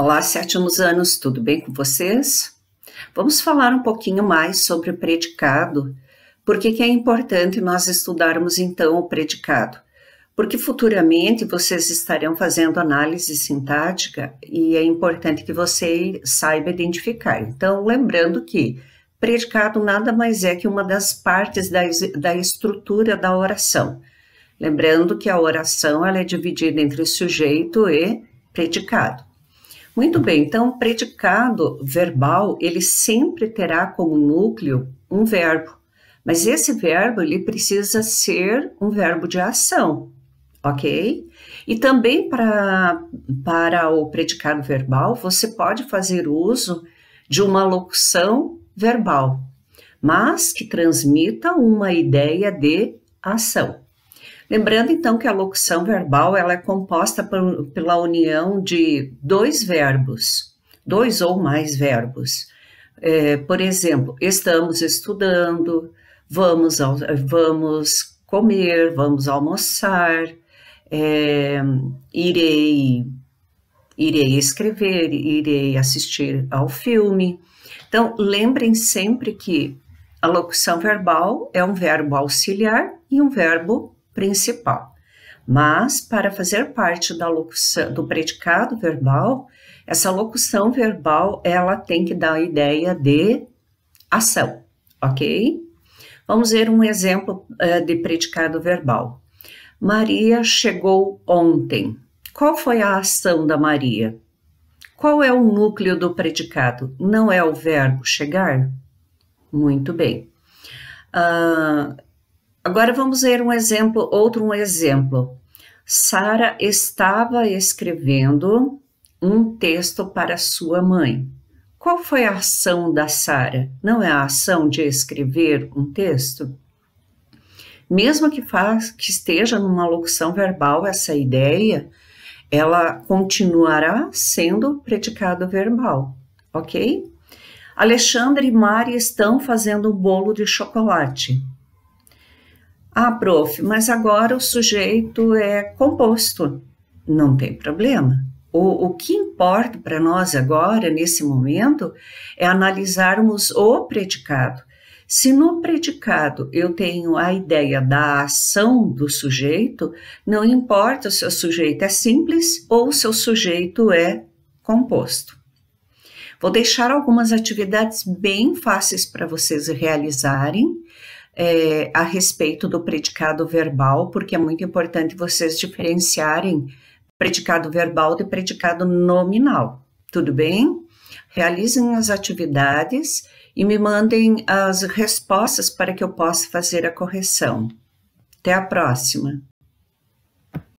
Olá, sétimos anos, tudo bem com vocês? Vamos falar um pouquinho mais sobre o predicado. Por que, que é importante nós estudarmos então o predicado? Porque futuramente vocês estarão fazendo análise sintática e é importante que você saiba identificar. Então, lembrando que predicado nada mais é que uma das partes da, da estrutura da oração. Lembrando que a oração ela é dividida entre sujeito e predicado. Muito bem, então o predicado verbal, ele sempre terá como núcleo um verbo, mas esse verbo ele precisa ser um verbo de ação, ok? E também pra, para o predicado verbal, você pode fazer uso de uma locução verbal, mas que transmita uma ideia de ação. Lembrando, então, que a locução verbal ela é composta por, pela união de dois verbos, dois ou mais verbos. É, por exemplo, estamos estudando, vamos, ao, vamos comer, vamos almoçar, é, irei, irei escrever, irei assistir ao filme. Então, lembrem sempre que a locução verbal é um verbo auxiliar e um verbo principal. Mas, para fazer parte da locução, do predicado verbal, essa locução verbal ela tem que dar a ideia de ação, ok? Vamos ver um exemplo uh, de predicado verbal. Maria chegou ontem. Qual foi a ação da Maria? Qual é o núcleo do predicado? Não é o verbo chegar? Muito bem. Uh, Agora vamos ver um exemplo, outro um exemplo. Sara estava escrevendo um texto para sua mãe. Qual foi a ação da Sara? Não é a ação de escrever um texto? Mesmo que, faz, que esteja numa locução verbal essa ideia, ela continuará sendo predicado verbal, ok? Alexandre e Mari estão fazendo um bolo de chocolate. Ah, prof, mas agora o sujeito é composto. Não tem problema. O, o que importa para nós agora, nesse momento, é analisarmos o predicado. Se no predicado eu tenho a ideia da ação do sujeito, não importa se o sujeito é simples ou se o sujeito é composto. Vou deixar algumas atividades bem fáceis para vocês realizarem é, a respeito do predicado verbal, porque é muito importante vocês diferenciarem predicado verbal de predicado nominal. Tudo bem? Realizem as atividades e me mandem as respostas para que eu possa fazer a correção. Até a próxima!